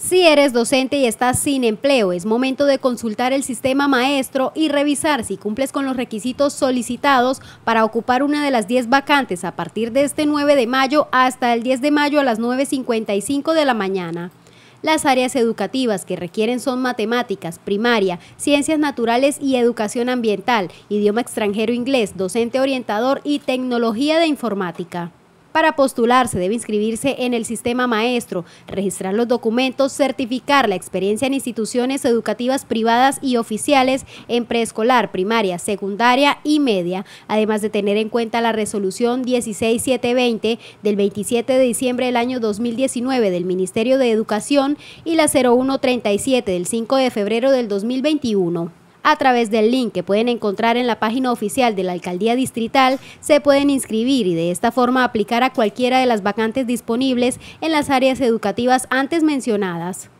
Si eres docente y estás sin empleo, es momento de consultar el sistema maestro y revisar si cumples con los requisitos solicitados para ocupar una de las 10 vacantes a partir de este 9 de mayo hasta el 10 de mayo a las 9.55 de la mañana. Las áreas educativas que requieren son matemáticas, primaria, ciencias naturales y educación ambiental, idioma extranjero inglés, docente orientador y tecnología de informática. Para postularse debe inscribirse en el sistema maestro, registrar los documentos, certificar la experiencia en instituciones educativas privadas y oficiales en preescolar, primaria, secundaria y media, además de tener en cuenta la resolución 16720 del 27 de diciembre del año 2019 del Ministerio de Educación y la 0137 del 5 de febrero del 2021. A través del link que pueden encontrar en la página oficial de la Alcaldía Distrital, se pueden inscribir y de esta forma aplicar a cualquiera de las vacantes disponibles en las áreas educativas antes mencionadas.